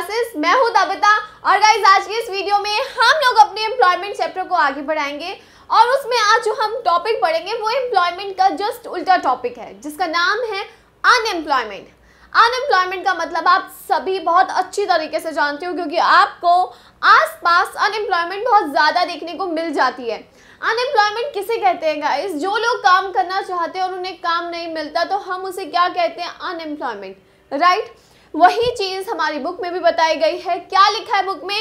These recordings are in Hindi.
क्लासेस मैं हूं दबिता और गाइज आज के इस वीडियो में हम लोग अपने एम्प्लॉयमेंट चैप्टर को आगे बढ़ाएंगे और उसमें आज जो हम टॉपिक पढ़ेंगे वो एम्प्लॉयमेंट का जस्ट उल्टा टॉपिक है जिसका नाम है अनएम्प्लॉयमेंट अनएम्प्लॉयमेंट का मतलब आप सभी बहुत अच्छी तरीके से जानते हो क्योंकि आपको आसपास अनएम्प्लॉयमेंट बहुत ज़्यादा देखने को मिल जाती है अनएम्प्लॉयमेंट किसे कहते हैं गाइज जो लोग काम करना चाहते हैं और उन्हें काम नहीं मिलता तो हम उसे क्या कहते हैं अनएम्प्लॉयमेंट राइट right? वही चीज़ हमारी बुक में भी बताई गई है क्या लिखा है बुक में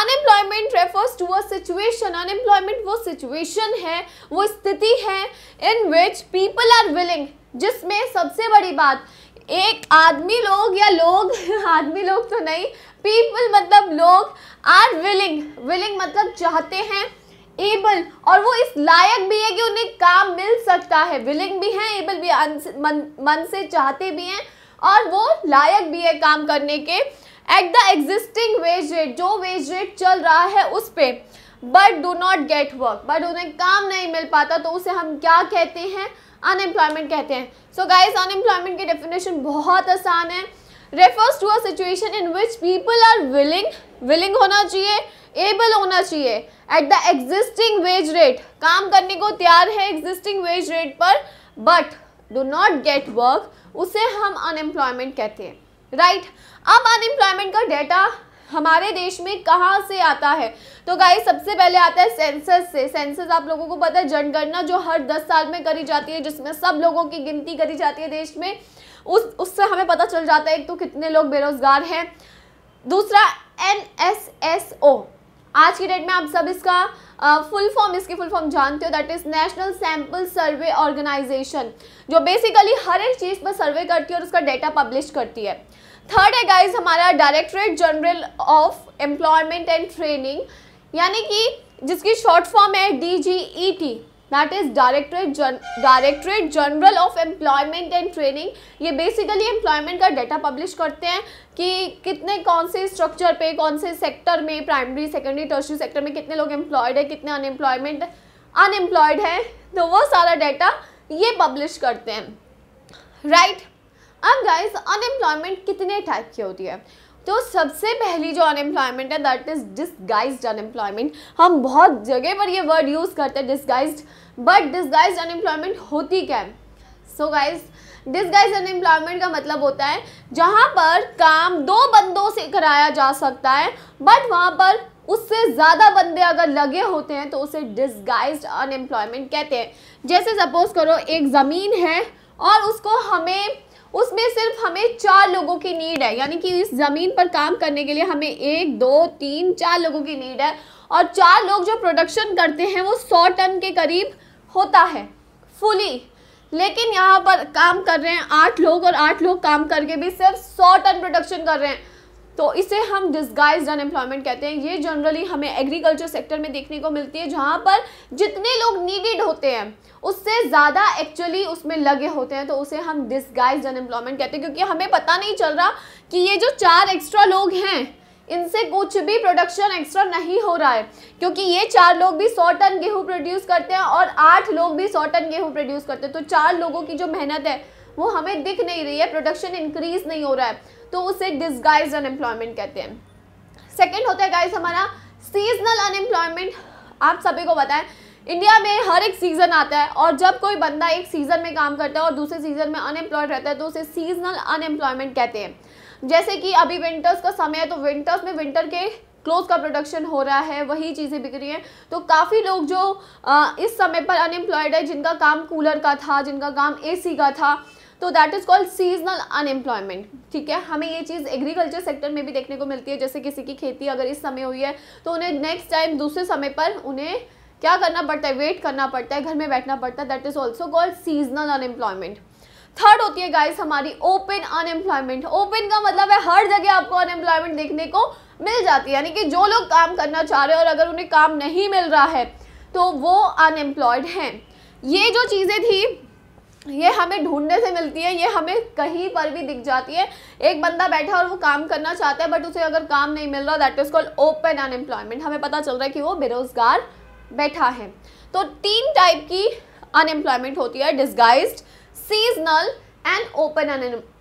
unemployment refers to a situation unemployment वो सिचुएशन है वो स्थिति है in which people are willing जिसमें सबसे बड़ी बात एक आदमी लोग या लोग आदमी लोग तो नहीं पीपल मतलब लोग आर विलिंग विलिंग मतलब चाहते हैं एबल और वो इस लायक भी है कि उन्हें काम मिल सकता है विलिंग भी हैं एबल भी मन, मन से चाहते भी हैं और वो लायक भी है काम करने के at the existing wage rate जो वेज रेट चल रहा है उस पर but do not get work but उन्हें काम नहीं मिल पाता तो उसे हम क्या कहते हैं अनएम्प्लॉयमेंट कहते हैं सो गाइज अनएम्प्लॉयमेंट की डेफिनेशन बहुत आसान है refers to a situation in which people are willing willing होना चाहिए एबल होना चाहिए at the existing wage rate काम करने को तैयार है एग्जिस्टिंग वेज रेट पर but do not get work उसे हम अनएम्प्लॉयमेंट कहते हैं राइट right? अब अनएम्प्लॉयमेंट का डेटा हमारे देश में कहाँ से आता है तो गाय सबसे पहले आता है सेंसस से सेंसस आप लोगों को पता है जनगणना जो हर दस साल में करी जाती है जिसमें सब लोगों की गिनती करी जाती है देश में उस उससे हमें पता चल जाता है एक तो कितने लोग बेरोजगार हैं दूसरा एन एस एस ओ आज की डेट में आप सब इसका फुल फॉर्म इसकी फुल फॉर्म जानते हो that is National Sample Survey Organisation जो बेसिकली हर एक चीज़ पर सर्वे करती है और उसका डेटा पब्लिश करती है थर्ड है गाइज हमारा Directorate General of Employment and Training यानी कि जिसकी शॉर्ट फॉर्म है D G E T that is Directorate Directorate General of Employment and Training ये बेसिकली एम्प्लॉयमेंट का डाटा पब्लिश करते हैं कि कितने कौन से स्ट्रक्चर पे कौन से सेक्टर में प्राइमरी सेकेंडरी टर्सरी सेक्टर में कितने लोग एम्प्लॉयड है कितने अनएम्प्लॉयमेंट अनएम्प्लॉयड है तो वो सारा डाटा ये पब्लिश करते हैं राइट अब गाइज अनएम्प्लॉयमेंट कितने टाइप की होती है तो सबसे पहली जो अनएम्प्लॉयमेंट है दैट इज़ डिसगाइज अनएम्प्लॉयमेंट हम बहुत जगह पर ये वर्ड यूज़ करते हैं डिसगाइज बट डिसगाइज अनएम्प्लॉयमेंट होती क्या है सो गाइज डिसगाइज अनएम्प्लॉयमेंट का मतलब होता है जहाँ पर काम दो बंदों से कराया जा सकता है बट वहाँ पर उससे ज़्यादा बंदे अगर लगे होते हैं तो उसे डिसगाइज अनएम्प्लॉयमेंट कहते हैं जैसे सपोज करो एक ज़मीन है और उसको हमें उसमें सिर्फ हमें चार लोगों की नीड है यानी कि इस ज़मीन पर काम करने के लिए हमें एक दो तीन चार लोगों की नीड है और चार लोग जो प्रोडक्शन करते हैं वो सौ टन के करीब होता है फुली लेकिन यहाँ पर काम कर रहे हैं आठ लोग और आठ लोग काम करके भी सिर्फ सौ टन प्रोडक्शन कर रहे हैं तो इसे हम डिस्गाइज अनएम्प्लॉयमेंट कहते हैं ये जनरली हमें एग्रीकल्चर सेक्टर में देखने को मिलती है जहाँ पर जितने लोग नीडेड होते हैं उससे ज़्यादा एक्चुअली उसमें लगे होते हैं तो उसे हम डिस्गाइज अनएम्प्लॉयमेंट कहते हैं क्योंकि हमें पता नहीं चल रहा कि ये जो चार एक्स्ट्रा लोग हैं इनसे कुछ भी प्रोडक्शन एक्स्ट्रा नहीं हो रहा है क्योंकि ये चार लोग भी सौ टन गेहूँ प्रोड्यूस करते हैं और आठ लोग भी सौ टन गेहूँ प्रोड्यूस करते हैं तो चार लोगों की जो मेहनत है वो हमें दिख नहीं रही है प्रोडक्शन इंक्रीज नहीं हो रहा है तो उसे डिस्गाइज अनएम्प्लॉयमेंट कहते हैं सेकेंड होता है गाइज हमारा सीजनल अनएम्प्लॉयमेंट आप सभी को बताएं इंडिया में हर एक सीज़न आता है और जब कोई बंदा एक सीज़न में काम करता है और दूसरे सीज़न में अनएम्प्लॉयड रहता है तो उसे सीजनल अनएम्प्लॉयमेंट कहते हैं जैसे कि अभी विंटर्स का समय है तो विंटर्स में विंटर के क्लोथ का प्रोडक्शन हो रहा है वही चीज़ें बिक रही हैं तो काफ़ी लोग जो आ, इस समय पर अनएम्प्लॉयड है जिनका काम कूलर का था जिनका काम ए का था तो that is called seasonal unemployment ठीक है हमें ये चीज़ एग्रीकल्चर सेक्टर में भी देखने को मिलती है जैसे किसी की खेती अगर इस समय हुई है तो उन्हें नेक्स्ट टाइम दूसरे समय पर उन्हें क्या करना पड़ता है वेट करना पड़ता है घर में बैठना पड़ता है that is also called seasonal unemployment third होती है गाइस हमारी ओपन अनएम्प्लॉयमेंट ओपन का मतलब है हर जगह आपको अनएम्प्लॉयमेंट देखने को मिल जाती है यानी कि जो लोग काम करना चाह रहे हैं और अगर उन्हें काम नहीं मिल रहा है तो वो अनएम्प्लॉयड हैं ये जो चीज़ें थी ये हमें ढूंढने से मिलती है ये हमें कहीं पर भी दिख जाती है एक बंदा बैठा और वो काम करना चाहता है बट उसे अगर काम नहीं मिल रहा that is called open unemployment हमें पता चल रहा है कि वो बेरोज़गार बैठा है तो तीन टाइप की अनएम्प्लॉयमेंट होती है disguise seasonal and open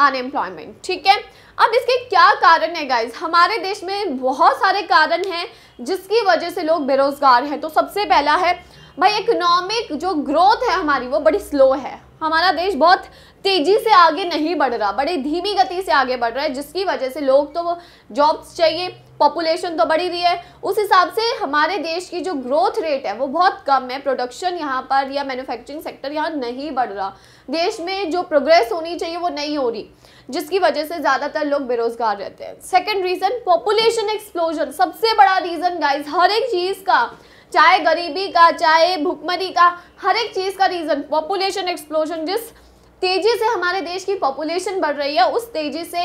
unemployment ठीक है अब इसके क्या कारण है गाइज हमारे देश में बहुत सारे कारण हैं जिसकी वजह से लोग बेरोज़गार हैं तो सबसे पहला है भाई इकोनॉमिक जो ग्रोथ है हमारी वो बड़ी स्लो है हमारा देश बहुत तेजी से आगे नहीं बढ़ रहा बड़ी धीमी गति से आगे बढ़ रहा है जिसकी वजह से लोग तो जॉब्स चाहिए पॉपुलेशन तो बढ़ी रही है उस हिसाब से हमारे देश की जो ग्रोथ रेट है वो बहुत कम है प्रोडक्शन यहाँ पर या मैन्युफैक्चरिंग सेक्टर यहाँ नहीं बढ़ रहा देश में जो प्रोग्रेस होनी चाहिए वो नहीं हो रही जिसकी वजह से ज़्यादातर लोग बेरोजगार रहते हैं सेकेंड रीज़न पॉपुलेशन एक्सप्लोजन सबसे बड़ा रीज़न गाइज हर एक चीज़ का चाहे गरीबी का चाहे भुखमरी का हर एक चीज़ का रीज़न पॉपुलेशन एक्सप्लोजन जिस तेज़ी से हमारे देश की पॉपुलेशन बढ़ रही है उस तेज़ी से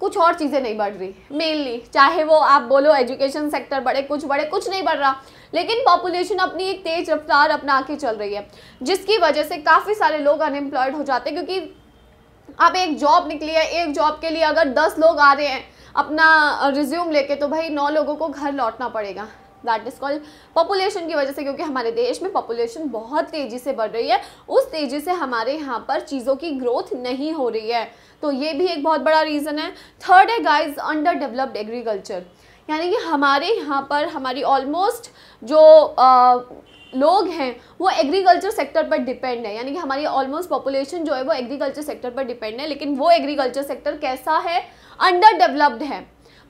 कुछ और चीज़ें नहीं बढ़ रही मेनली चाहे वो आप बोलो एजुकेशन सेक्टर बढ़े कुछ बढ़े कुछ नहीं बढ़ रहा लेकिन पॉपुलेशन अपनी एक तेज़ रफ्तार अपना के चल रही है जिसकी वजह से काफ़ी सारे लोग अनएम्प्लॉयड हो जाते हैं क्योंकि आप एक जॉब निकली है एक जॉब के लिए अगर दस लोग आ रहे हैं अपना रिज्यूम लेके तो भाई नौ लोगों को घर लौटना पड़ेगा दैट इज़ कॉल्ड पॉपुलेशन की वजह से क्योंकि हमारे देश में पॉपुलेशन बहुत तेज़ी से बढ़ रही है उस तेज़ी से हमारे यहाँ पर चीज़ों की ग्रोथ नहीं हो रही है तो ये भी एक बहुत बड़ा रीज़न है थर्ड है गाइज अंडर डेवलप्ड एग्रीकल्चर यानी कि हमारे यहाँ पर हमारी ऑलमोस्ट जो आ, लोग हैं वो एग्रीकल्चर सेक्टर पर डिपेंड है यानी कि हमारी ऑलमोस्ट पॉपुलेशन जो है वो एग्रीकल्चर सेक्टर पर डिपेंड है लेकिन वो एग्रीकल्चर सेक्टर कैसा है अंडर डेवलप्ड है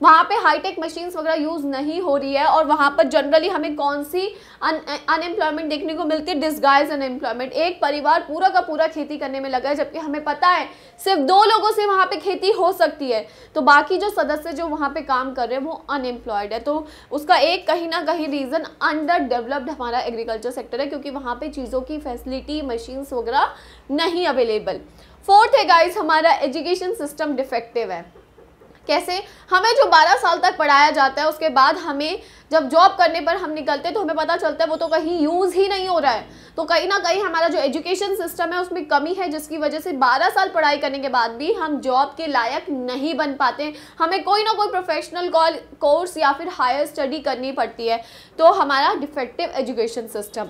वहाँ पे हाईटेक मशीन्स वगैरह यूज़ नहीं हो रही है और वहाँ पर जनरली हमें कौन सी अनएम्प्लॉयमेंट देखने को मिलती है डिस्गाइज अनएम्प्लॉयमेंट एक परिवार पूरा का पूरा खेती करने में लगा है जबकि हमें पता है सिर्फ दो लोगों से वहाँ पर खेती हो सकती है तो बाकी जो सदस्य जो वहाँ पर काम कर रहे हैं वो अनएम्प्लॉयड है तो उसका एक कहीं ना कहीं रीज़न अंडर डेवलप्ड हमारा एग्रीकल्चर सेक्टर है क्योंकि वहाँ पर चीज़ों की फैसिलिटी मशीन्स वगैरह नहीं अवेलेबल फोर्थ है गाइस हमारा एजुकेशन सिस्टम डिफेक्टिव है कैसे हमें जो 12 साल तक पढ़ाया जाता है उसके बाद हमें जब जॉब करने पर हम निकलते हैं तो हमें पता चलता है वो तो कहीं यूज़ ही नहीं हो रहा है तो कहीं ना कहीं हमारा जो एजुकेशन सिस्टम है उसमें कमी है जिसकी वजह से 12 साल पढ़ाई करने के बाद भी हम जॉब के लायक नहीं बन पाते हमें कोई ना कोई प्रोफेशनल कॉल कोर्स या फिर हायर स्टडी करनी पड़ती है तो हमारा defective education system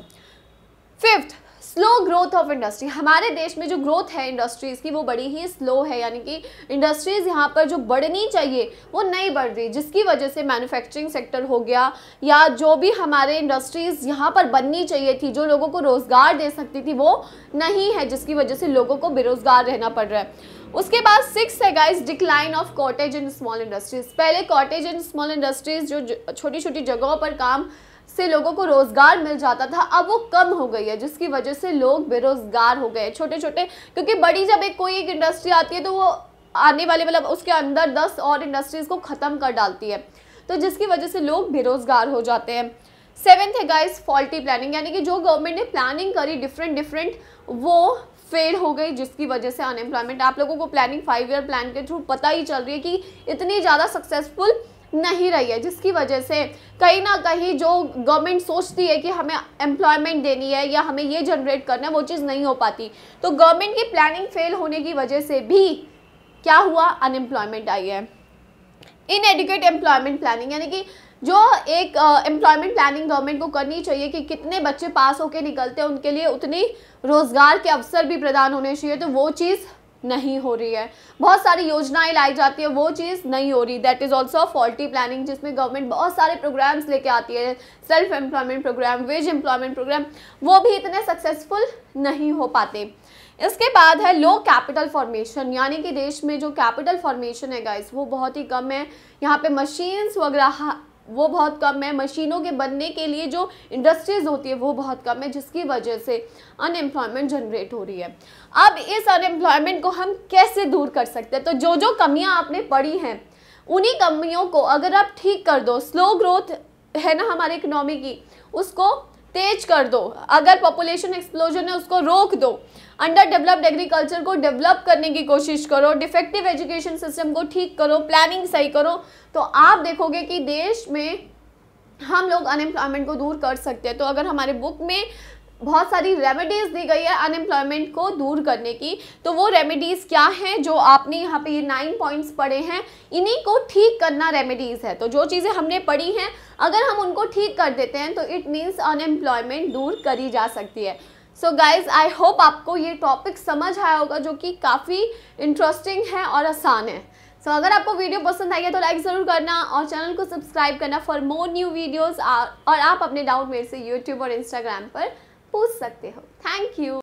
fifth slow growth of industry हमारे देश में जो ग्रोथ है इंडस्ट्रीज़ की वो बड़ी ही स्लो है यानी कि इंडस्ट्रीज़ यहाँ पर जो बढ़नी चाहिए वो नहीं बढ़ रही जिसकी वजह से मैन्युफैक्चरिंग सेक्टर हो गया या जो भी हमारे इंडस्ट्रीज़ यहाँ पर बननी चाहिए थी जो लोगों को रोज़गार दे सकती थी वो नहीं है जिसकी वजह से लोगों को बेरोज़गार रहना पड़ रहा है उसके बाद सिक्स है guys decline of cottage and small industries पहले कॉटेज एंड स्मॉल इंडस्ट्रीज़ जो छोटी छोटी जगहों पर काम से लोगों को रोज़गार मिल जाता था अब वो कम हो गई है जिसकी वजह से लोग बेरोज़गार हो गए छोटे छोटे क्योंकि बड़ी जब एक कोई एक इंडस्ट्री आती है तो वो आने वाले मतलब उसके अंदर दस और इंडस्ट्रीज़ को ख़त्म कर डालती है तो जिसकी वजह से लोग बेरोज़गार हो जाते हैं सेवेंथ है गाइस फॉल्टी प्लानिंग यानी कि जो गवर्नमेंट ने प्लानिंग करी डिफरेंट डिफरेंट वो फेल हो गई जिसकी वजह से अनएम्प्लॉयमेंट आप लोगों को प्लानिंग फाइव ईयर प्लान के थ्रू पता ही चल रही है कि इतनी ज़्यादा सक्सेसफुल नहीं रही है जिसकी वजह से कहीं ना कहीं जो गवर्नमेंट सोचती है कि हमें एम्प्लॉयमेंट देनी है या हमें ये जनरेट करना है वो चीज़ नहीं हो पाती तो गवर्नमेंट की प्लानिंग फेल होने की वजह से भी क्या हुआ अनएम्प्लॉयमेंट आई है इन एडिकेट एम्प्लॉयमेंट प्लानिंग यानी कि जो एक एम्प्लॉयमेंट प्लानिंग गवर्नमेंट को करनी चाहिए कि कितने बच्चे पास होकर निकलते हैं उनके लिए उतनी रोज़गार के अवसर भी प्रदान होने चाहिए तो वो चीज़ नहीं हो रही है बहुत सारी योजनाएं लाई जाती है वो चीज़ नहीं हो रही that is also faulty planning जिसमें गवर्नमेंट बहुत सारे प्रोग्राम्स लेके आती है self employment programme wage employment programme वो भी इतने सक्सेसफुल नहीं हो पाते इसके बाद है लो कैपिटल फॉर्मेशन यानी कि देश में जो कैपिटल फॉर्मेशन है गाइस वो बहुत ही कम है यहाँ पे मशीन्स वगैरह वो बहुत कम है मशीनों के बनने के लिए जो इंडस्ट्रीज़ होती है वो बहुत कम है जिसकी वजह से अनएम्प्लॉयमेंट जनरेट हो रही है अब इस अनएम्प्लॉयमेंट को हम कैसे दूर कर सकते हैं तो जो जो कमियाँ आपने पढ़ी हैं उन्हीं कमियों को अगर आप ठीक कर दो स्लो ग्रोथ है ना हमारे इकनॉमी की उसको तेज कर दो अगर पॉपुलेशन एक्सप्लोजन है उसको रोक दो अंडर डेवलप्ड एग्रीकल्चर को डेवलप करने की कोशिश करो डिफेक्टिव एजुकेशन सिस्टम को ठीक करो प्लानिंग सही करो तो आप देखोगे कि देश में हम लोग अनएम्प्लॉयमेंट को दूर कर सकते हैं तो अगर हमारे बुक में बहुत सारी रेमेडीज़ दी गई है अनएम्प्लॉयमेंट को दूर करने की तो वो रेमेडीज़ क्या हैं जो आपने यहाँ पे ये नाइन पॉइंट्स पढ़े हैं इन्हीं को ठीक करना रेमेडीज़ है तो जो चीज़ें हमने पढ़ी हैं अगर हम उनको ठीक कर देते हैं तो इट मीन्स अनएम्प्लॉयमेंट दूर करी जा सकती है सो गाइज़ आई होप आपको ये टॉपिक समझ आया होगा जो कि काफ़ी इंटरेस्टिंग है और आसान है सो so, अगर आपको वीडियो पसंद आई है तो लाइक ज़रूर करना और चैनल को सब्सक्राइब करना फॉर मोर न्यू वीडियोस और आप अपने डाउट मेरे से यूट्यूब और इंस्टाग्राम पर पूछ सकते हो थैंक यू